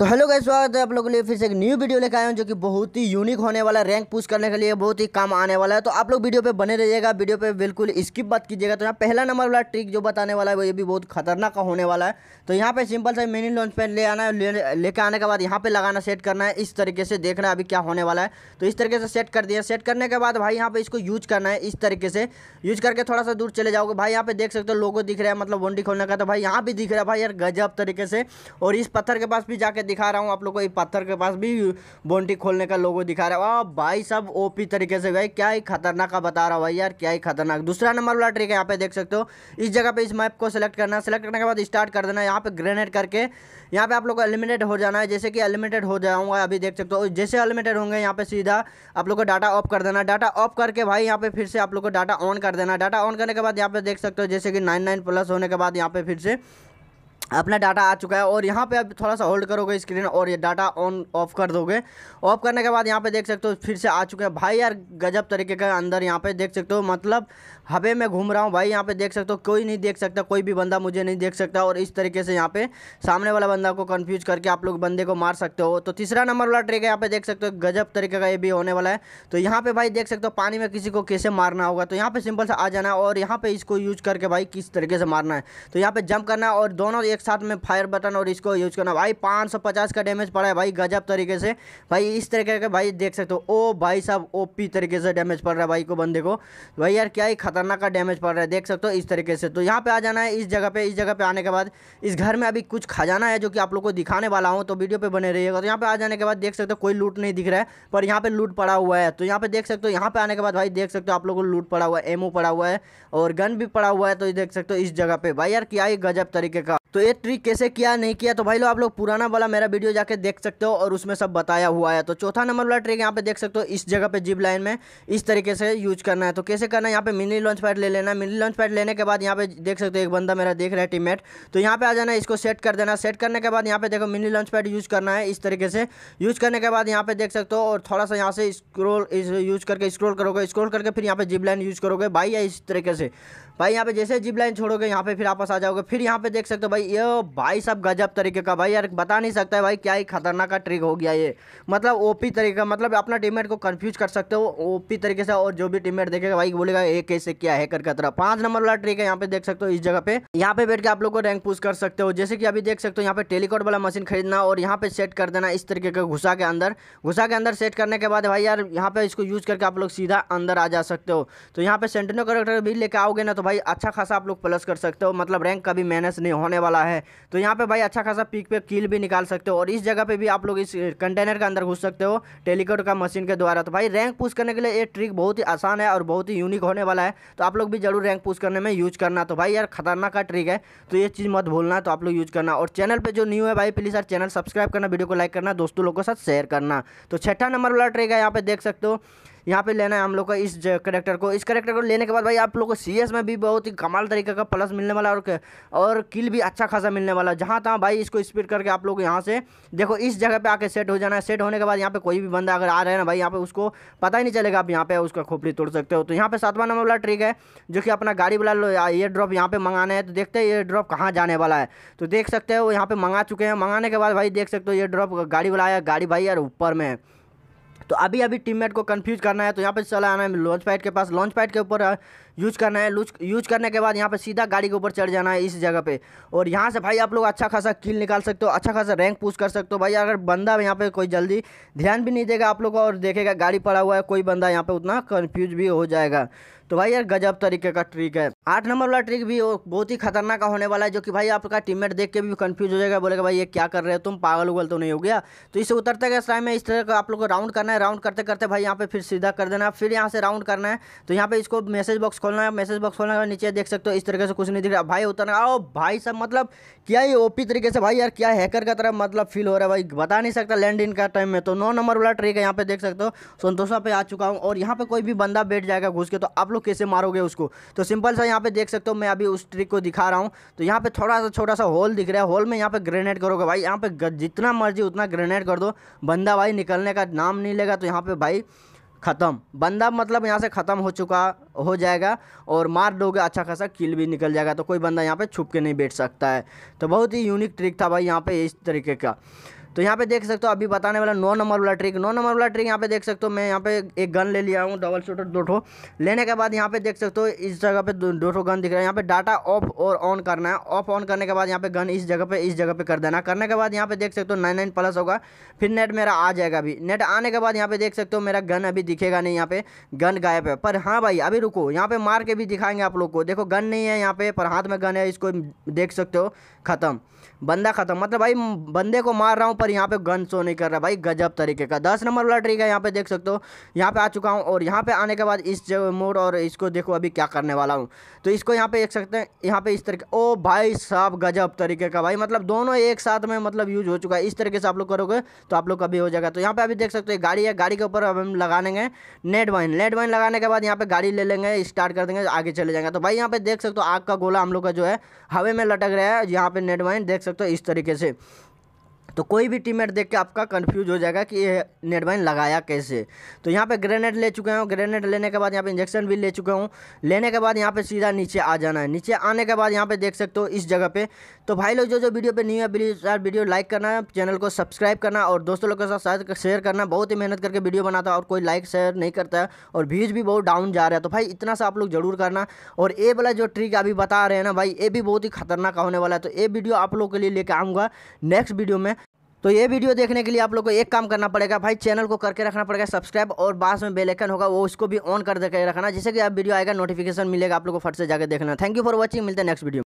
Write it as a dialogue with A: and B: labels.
A: तो hello guys स्वागत है आप लोगों के लिए फिर से एक न्यू वीडियो लेकर आया हूँ जो कि बहुत ही यूनिक होने वाला है रैंक पुश करने के लिए बहुत ही काम आने वाला है तो आप लोग वीडियो पे बने रहिएगा वीडियो पे बिल्कुल स्किप बात कीजिएगा तो यहाँ पहला नंबर वाला ट्रिक जो बताने वाला है वो ये भी बहुत खतरनाक होने वाला है तो यहाँ पे सिंपल सा मिनी लॉन्च पैन ले आना है लेकर आने के बाद यहाँ पे लगाना सेट करना है इस तरीके से देखना है अभी क्या होने वाला है तो इस तरीके से सेट कर दिया सेट करने के बाद भाई यहाँ पे इसको यूज करना है इस तरीके से यूज करके थोड़ा सा दूर चले जाओगे भाई यहाँ पे देख सकते हो लोगों दिख रहा है मतलब वंडी खोलने का तो भाई यहाँ भी दिख रहा है भाई यार गजब तरीके से और इस पत्थर के पास भी जाके दिखा रहा हूँ आप लोग को पत्थर के पास भी बोन्टी खोलने का लोगो दिखा रहा है भाई सब ओपी तरीके से भाई क्या ही खतरनाक का बता रहा हूँ भाई यार क्या ही खतरनाक दूसरा नंबर वाला ट्रिक है यहाँ पे देख सकते हो इस जगह पे इस मैप को सिलेक्ट करना सेलेक्ट करने के बाद स्टार्ट कर देना यहाँ पे ग्रेनेड करके यहाँ पे आप लोग को एलिमिनेट हो जाना है जैसे कि एलिमिनेटेड हो जाऊँगा अभी देख सकते हो जैसे एलिमिनेटेड होंगे यहाँ पे सीधा आप लोग को डाटा ऑफ कर देना डाटा ऑफ करके भाई यहाँ पे फिर से आप लोग को डाटा ऑन कर देना डाटा ऑन करने के बाद यहाँ पे देख सकते हो जैसे कि नाइन प्लस होने के बाद यहाँ पे फिर से अपना डाटा आ चुका है और यहाँ पे आप थोड़ा सा होल्ड करोगे स्क्रीन और ये डाटा ऑन ऑफ कर दोगे ऑफ करने के बाद यहाँ पे देख सकते हो फिर से आ चुका है भाई यार गजब तरीके का अंदर यहाँ पे देख सकते हो मतलब हवे में घूम रहा हूँ भाई यहाँ पे देख सकते हो कोई नहीं देख सकता कोई भी बंदा मुझे नहीं देख सकता और इस तरीके से यहाँ पे सामने वाला बंदा को कन्फ्यूज करके आप लोग बंदे को मार सकते हो तो तीसरा नंबर वाला ट्रिक है यहाँ पे देख सकते हो गजब तरीके का ये भी होने वाला है तो यहाँ पे भाई देख सकते हो पानी में किसी को कैसे मारना होगा तो यहाँ पे सिंपल से आ जाना और यहाँ पे इसको यूज करके भाई किस तरीके से मारना है तो यहाँ पे जंप करना है और दोनों एक एक साथ में फायर बटन और इसको यूज करना भाई पाँच सौ पचास का डैमेज पड़ा है भाई गजब तरीके से भाई इस तरीके का भाई देख सकते हो ओ भाई साहब ओपी तरीके से डैमेज पड़ रहा है भाई को बंदे को भाई यार क्या ही खतरनाक का डैमेज पड़ रहा है देख सकते हो इस तरीके से तो यहाँ पे आ जाना है इस जगह पे इस जगह पे आने के बाद इस घर में अभी कुछ खजाना है जो कि आप लोग को दिखाने वाला हूँ तो वीडियो पे बने रहिएगा तो यहाँ पे आ जाने के बाद देख सकते हो कोई लूट नहीं दिख रहा है पर यहाँ पे लूट पड़ा हुआ है तो यहाँ पे देख सकते हो यहाँ पे आने के बाद भाई देख सकते हो आप लोग को लूट पड़ा हुआ है एमओ पड़ा हुआ है और गन भी पड़ा हुआ है तो देख सकते हो इस जगह पे भाई यार क्या ही गजब तरीके का तो ये ट्रिक कैसे किया नहीं किया तो भाई लोग आप लोग पुराना वाला मेरा वीडियो जाके देख सकते हो और उसमें सब बताया हुआ है तो चौथा नंबर वाला ट्रिक यहाँ पे देख सकते हो इस जगह पे जिप लाइन में इस तरीके से यूज करना है तो कैसे करना है यहाँ पे मिनी लॉन्च पैड ले लेना मिनी लॉन्च पैड लेने के बाद यहाँ पे देख सकते हो एक बंदा मेरा देख रहा है टीममेट तो यहाँ पे आ जाना इसको सेट कर देना सेट करने के बाद यहाँ पे देखो मिनी लॉन्च पैड यूज करना है इस तरीके से यूज करने के बाद यहाँ पे देख सकते हो और थोड़ा सा यहाँ से स्क्रोल यूज करके स्क्रोल करोगे स्क्रोल करके फिर यहाँ पे जिप लाइन यूज करोगे भाई या इस तरीके से भाई यहाँ पे जैसे जिप लाइन छोड़ोगे यहाँ पे फिर आपस आ जाओगे फिर यहाँ पे देख सकते हो भाई भाई ये भाई सब गजब तरीके का भाई यार बता नहीं सकता है भाई क्या ही खतरनाक का ट्रिक हो गया ये मतलब ओपी तरीके का मतलब अपना टीममेट को कंफ्यूज कर सकते हो ओपी तरीके से और जो भी टीममेट देखेगा भाई बोलेगा ये कैसे क्या है करके तरह पांच नंबर वाला ट्रिक है यहाँ पे देख सकते हो इस जगह पे यहाँ पे बैठ के आप लोग को रैंक पुश कर सकते हो जैसे कि अभी देख सकते हो यहाँ पे टेलीकॉट वाला मशीन खरीदना और यहाँ पे सेट कर देना इस तरीके का घुसा के अंदर घुसा के अंदर सेट करने के बाद भाई यार यहाँ पे इसको यूज करके आप लोग सीधा अंदर आ जा सकते हो तो यहाँ पे सेंटिनो करेक्टर भी लेके आओगे ना तो भाई अच्छा खासा आप लोग प्लस कर सकते हो मतलब रैंक कभी मैनेज नहीं होने वाला वाला है तो यहाँ पे भाई अच्छा खासा पिक पे कील भी निकाल सकते हो और इस जगह पे भी आप लोग इस कंटेनर के अंदर घुस सकते हो टेलीकोट का मशीन के द्वारा तो भाई रैंक पुश करने के लिए ये ट्रिक बहुत ही आसान है और बहुत ही यूनिक होने वाला है तो आप लोग भी जरूर रैंक पुश करने में यूज करना तो भाई यार खतरनाक का ट्रिक है तो ये चीज़ मत भूलना तो आप लोग यूज करना और चैनल पर जो न्यू है भाई प्लीज़ यार चैनल सब्सक्राइब करना वीडियो को लाइक करना दोस्तों लोगों के साथ शेयर करना तो छठा नंबर वाला ट्रिक है यहाँ पर देख सकते हो यहाँ पे लेना है हम लोग का इस करेक्टर को इस करेक्टर को लेने के बाद भाई आप लोग को सी में भी बहुत ही कमाल तरीके का प्लस मिलने वाला और और किल भी अच्छा खासा मिलने वाला जहाँ तहाँ भाई इसको स्पीड करके आप लोग यहाँ से देखो इस जगह पर आके सेट हो जाना है सेट होने के बाद यहाँ पे कोई भी बंदा अगर आ रहा है ना भाई यहाँ पे उसको पता ही नहीं चलेगा आप यहाँ पे उसका खोपड़ी तोड़ सकते हो तो यहाँ पे सातवां नंबर वाला ट्रिक है जो कि अपना गाड़ी वाला ये ड्रॉप यहाँ पे मंगाना है तो देखते हैं ये ड्रॉप कहाँ जाने वाला है तो देख सकते हो यहाँ पे मंगा चुके हैं मंगाने के बाद भाई देख सकते हो ये ड्रॉप गाड़ी वाला आया गाड़ी भाई यार ऊपर में है तो अभी अभी टीममेट को कन्फ्यूज करना है तो यहाँ पे चला आना है लॉन्च पैड के पास लॉन्च पैड के ऊपर यूज करना है यूज करने के बाद यहाँ पे सीधा गाड़ी के ऊपर चढ़ जाना है इस जगह पे और यहाँ से भाई आप लोग अच्छा खासा किल निकाल सकते हो अच्छा खासा रैंक पूछ कर सकते हो भाई अगर बंदा यहाँ पे कोई जल्दी ध्यान भी नहीं देगा आप लोग और देखेगा गाड़ी पड़ा हुआ है कोई बंदा यहाँ पे उतना कन्फ्यूज भी हो जाएगा तो भाई यार गजब तरीके का ट्रिक है आठ नंबर वाला ट्रिक भी बहुत ही खतरनाक होने वाला है जो कि भाई आपका टीममेट देख के भी कंफ्यूज हो जाएगा बोलेगा भाई ये क्या कर रहे हो तुम पागल उगल तो नहीं हो गया तो इसे उतरते गए टाइम में इस तरह का आप लोग को राउंड करना है राउंड करते करते भाई यहाँ पे फिर सीधा कर देना फिर यहाँ से राउंड करना है तो यहाँ पे इसको मैसेज बॉक्स खोलना है मैसेज बॉक्स खोलना है नीचे देख सकते हो इस तरीके से कुछ नहीं दिख रहा भाई उतरना आओ भाई सब मतलब क्या ही ओपी तरीके से भाई यार क्या हैकर का तरह मतलब फील हो रहा है भाई बता नहीं सकता लैंड इन का टाइम में तो नौ नंबर वाला ट्रिक है यहाँ पे देख सकते हो संतोषा पे आ चुका हूँ और यहाँ पे कोई भी बंदा बैठ जाएगा घुस के तो आप लोग कैसे मारोगे उसको तो सिंपल सा यहाँ पे देख सकते हो मैं अभी उस ट्रिक को दिखा रहा हूँ तो यहाँ पे थोड़ा सा छोटा सा होल दिख रहा है होल में यहाँ पे ग्रेनेड करोगे भाई यहाँ पे जितना मर्जी उतना ग्रेनेड कर दो बंदा भाई निकलने का नाम नहीं लेगा तो यहाँ पे भाई ख़त्म बंदा मतलब यहाँ से ख़त्म हो चुका हो जाएगा और मार दोगे अच्छा खासा किल भी निकल जाएगा तो कोई बंदा यहाँ पे छुप के नहीं बैठ सकता है तो बहुत ही यूनिक ट्रिक था भाई यहाँ पे इस तरीके का तो यहाँ पे देख सकते हो अभी बताने वाला नौ नंबर वाला ट्रिक नौ नंबर वाला ट्रिक यहाँ पे देख सकते हो मैं यहाँ पे एक गन ले लिया हूँ डबल शूटर दो ठो लेने के बाद यहाँ पे देख सकते हो इस जगह पे दो ठो गन दिख रहा है यहाँ पे डाटा ऑफ और ऑन करना है ऑफ ऑन करने के बाद यहाँ पे गन इस जगह पे इस जगह पे कर देना करने के बाद यहाँ पे देख सकते हो नाइन नाइन प्लस होगा फिर नेट मेरा आ जाएगा अभी नेट आने के बाद यहाँ पे देख सकते हो मेरा गन अभी दिखेगा नहीं यहाँ पे गन गायब है पर हाँ भाई अभी रुको यहाँ पे मार के भी दिखाएंगे आप लोग को देखो गन नहीं है यहाँ पे पर हाथ में गन है इसको देख सकते हो खत्म बंदा खत्म मतलब भाई बंदे को मार रहा हूँ पर यहाँ पे गन शो नहीं कर रहा भाई गजब तरीके का दस नंबर वाला ट्रिक है यहाँ पे देख सकते हो यहाँ पे आ चुका हूँ और यहाँ पे आने के बाद इस मोड और इसको देखो अभी क्या करने वाला हूँ तो इसको यहाँ पे देख सकते हैं यहाँ पे इस तरीके ओ भाई साहब गजब तरीके का भाई मतलब दोनों एक साथ में मतलब यूज हो चुका है इस तरीके से आप लोग करोगे तो आप लोग कभी हो जाएगा तो यहाँ पे अभी देख सकते हो गाड़ी है गाड़ी के ऊपर अब हम गए नेट वाइन नेट वाइन लगाने के बाद यहाँ पे गाड़ी ले लेंगे स्टार्ट कर देंगे आगे चले जाएंगे तो भाई यहाँ पे देख सकते हो आग का गोला हम लोग का जो है हवे में लटक रहा है यहाँ पे नेट वाइन देख सकते हो इस तरीके से तो कोई भी टीममेट देख के आपका कन्फ्यूज हो जाएगा कि ये नेटमैन लगाया कैसे तो यहाँ पे ग्रेनेड ले चुके हूँ ग्रेनेड लेने के बाद यहाँ पे इंजेक्शन भी ले चुका हूँ लेने के बाद यहाँ पे सीधा नीचे आ जाना है नीचे आने के बाद यहाँ पे देख सकते हो इस जगह पे तो भाई लोग जो जो वीडियो पर न्यू है प्लीज़ यार वीडियो लाइक करना चैनल को सब्सक्राइब करना और दोस्तों लोग के साथ साथ शेयर करना बहुत ही मेहनत करके वीडियो बनाता और कोई लाइक शेयर नहीं करता है और व्यूज़ भी बहुत डाउन जा रहा है तो भाई इतना सा आप लोग जरूर करना और ये वाला जो ट्रिक अभी बता रहे हैं ना भाई ये भी बहुत ही खतरनाक होने वाला है तो ये वीडियो आप लोग के लिए लेकर आऊँगा नेक्स्ट वीडियो में तो ये वीडियो देखने के लिए आप लोग को एक काम करना पड़ेगा भाई चैनल को करके रखना पड़ेगा सब्सक्राइब और बास में बेलेकन होगा वो उसको भी ऑन कर देकर रखना जिससे कि आप वीडियो आएगा नोटिफिकेशन मिलेगा आप लोग को फट से जाकर देखना थैंक यू फॉर वॉचिंग मिलते हैं नेक्स्ट वीडियो